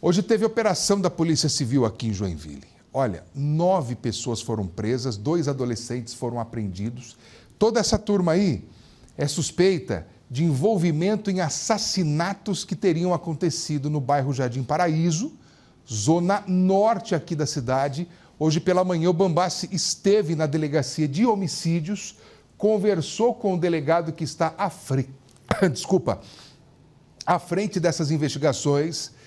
Hoje teve operação da Polícia Civil aqui em Joinville. Olha, nove pessoas foram presas, dois adolescentes foram apreendidos. Toda essa turma aí é suspeita de envolvimento em assassinatos que teriam acontecido no bairro Jardim Paraíso, zona norte aqui da cidade. Hoje pela manhã, o Bambassi esteve na delegacia de homicídios, conversou com o delegado que está à frente, desculpa, à frente dessas investigações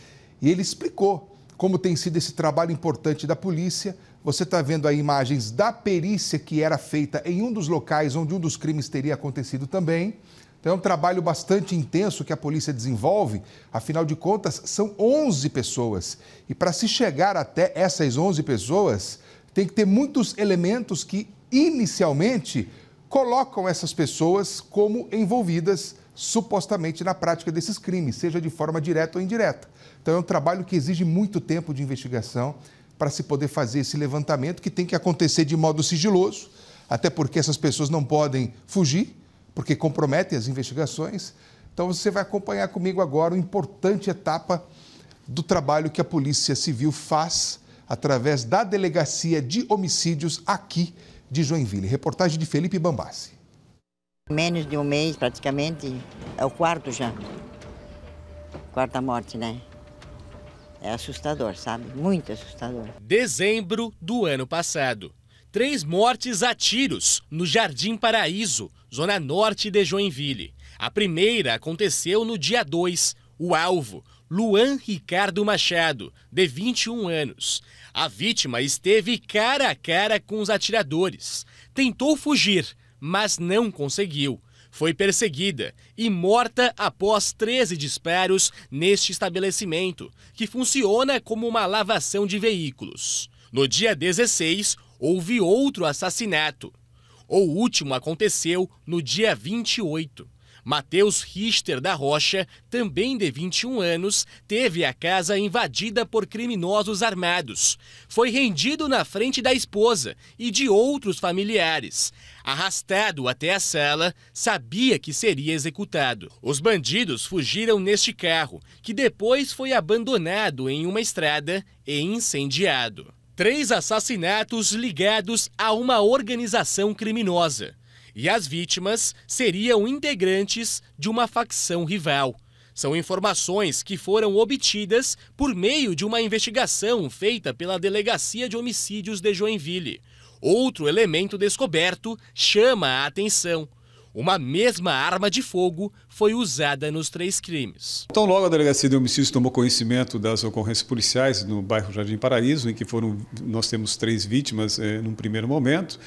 e ele explicou como tem sido esse trabalho importante da polícia. Você está vendo aí imagens da perícia que era feita em um dos locais onde um dos crimes teria acontecido também. Então é um trabalho bastante intenso que a polícia desenvolve, afinal de contas, são 11 pessoas. E para se chegar até essas 11 pessoas, tem que ter muitos elementos que inicialmente colocam essas pessoas como envolvidas supostamente na prática desses crimes, seja de forma direta ou indireta. Então é um trabalho que exige muito tempo de investigação para se poder fazer esse levantamento que tem que acontecer de modo sigiloso, até porque essas pessoas não podem fugir, porque comprometem as investigações. Então você vai acompanhar comigo agora uma importante etapa do trabalho que a Polícia Civil faz através da Delegacia de Homicídios aqui de Joinville. Reportagem de Felipe Bambassi. Menos de um mês, praticamente, é o quarto já. Quarta morte, né? É assustador, sabe? Muito assustador. Dezembro do ano passado. Três mortes a tiros no Jardim Paraíso, zona norte de Joinville. A primeira aconteceu no dia 2. O alvo, Luan Ricardo Machado, de 21 anos. A vítima esteve cara a cara com os atiradores. Tentou fugir, mas não conseguiu. Foi perseguida e morta após 13 disparos neste estabelecimento, que funciona como uma lavação de veículos. No dia 16, houve outro assassinato. O último aconteceu no dia 28. Matheus Richter da Rocha, também de 21 anos, teve a casa invadida por criminosos armados. Foi rendido na frente da esposa e de outros familiares. Arrastado até a sala, sabia que seria executado. Os bandidos fugiram neste carro, que depois foi abandonado em uma estrada e incendiado. Três assassinatos ligados a uma organização criminosa e as vítimas seriam integrantes de uma facção rival. São informações que foram obtidas por meio de uma investigação feita pela Delegacia de Homicídios de Joinville. Outro elemento descoberto chama a atenção. Uma mesma arma de fogo foi usada nos três crimes. Então, logo a Delegacia de Homicídios tomou conhecimento das ocorrências policiais no bairro Jardim Paraíso, em que foram nós temos três vítimas é, num primeiro momento,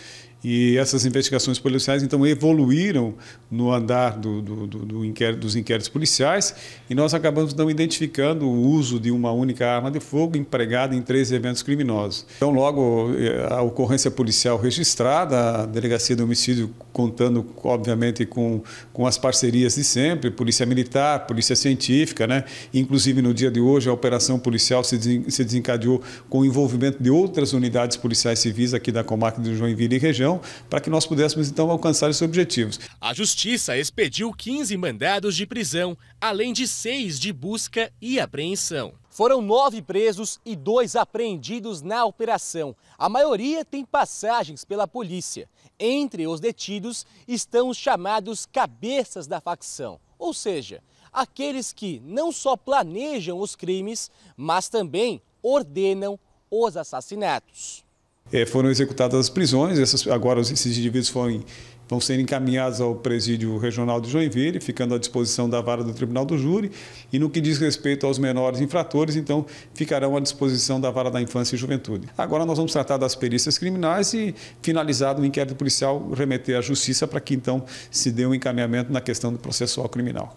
e essas investigações policiais então evoluíram no andar do, do, do, inquérito, dos inquéritos policiais e nós acabamos não identificando o uso de uma única arma de fogo empregada em três eventos criminosos. Então, logo eh, a ocorrência policial registrada, a Delegacia de Homicídio contando, obviamente, com, com as parcerias de sempre sempre, polícia militar, polícia científica, né? Inclusive no dia de hoje a operação policial se desencadeou com o envolvimento de outras unidades policiais civis aqui da comarca de Joinville e região, para que nós pudéssemos então alcançar esses objetivos. A justiça expediu 15 mandados de prisão, além de seis de busca e apreensão. Foram nove presos e dois apreendidos na operação. A maioria tem passagens pela polícia. Entre os detidos estão os chamados cabeças da facção, ou seja, aqueles que não só planejam os crimes, mas também ordenam os assassinatos. É, foram executadas as prisões, essas, agora esses indivíduos foram, vão ser encaminhados ao presídio regional de Joinville, ficando à disposição da vara do Tribunal do Júri, e no que diz respeito aos menores infratores, então ficarão à disposição da vara da infância e juventude. Agora nós vamos tratar das perícias criminais e, finalizado o inquérito policial, remeter à justiça para que então se dê um encaminhamento na questão do processual criminal.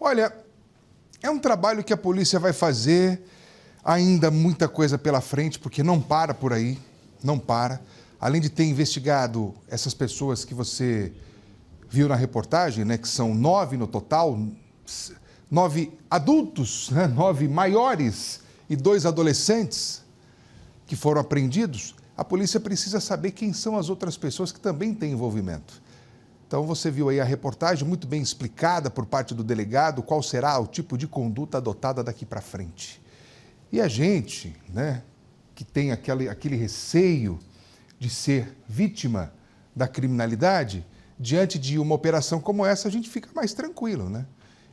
Olha, é um trabalho que a polícia vai fazer Ainda muita coisa pela frente, porque não para por aí, não para. Além de ter investigado essas pessoas que você viu na reportagem, né, que são nove no total, nove adultos, né, nove maiores e dois adolescentes que foram apreendidos, a polícia precisa saber quem são as outras pessoas que também têm envolvimento. Então você viu aí a reportagem muito bem explicada por parte do delegado qual será o tipo de conduta adotada daqui para frente. E a gente, né, que tem aquele, aquele receio de ser vítima da criminalidade, diante de uma operação como essa, a gente fica mais tranquilo, né?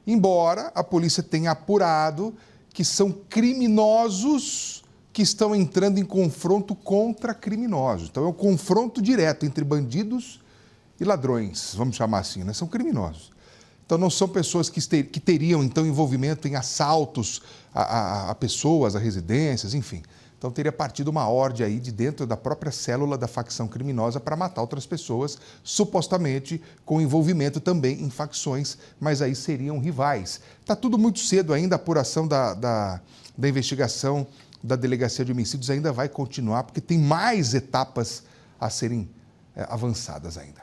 Embora a polícia tenha apurado que são criminosos que estão entrando em confronto contra criminosos. Então é um confronto direto entre bandidos e ladrões, vamos chamar assim, né? São criminosos. Então, não são pessoas que, que teriam, então, envolvimento em assaltos a, a, a pessoas, a residências, enfim. Então teria partido uma ordem aí de dentro da própria célula da facção criminosa para matar outras pessoas, supostamente com envolvimento também em facções, mas aí seriam rivais. Está tudo muito cedo ainda, a apuração da, da, da, investigação da Delegacia de Homicídios ainda vai continuar, porque tem mais etapas a serem é, avançadas ainda.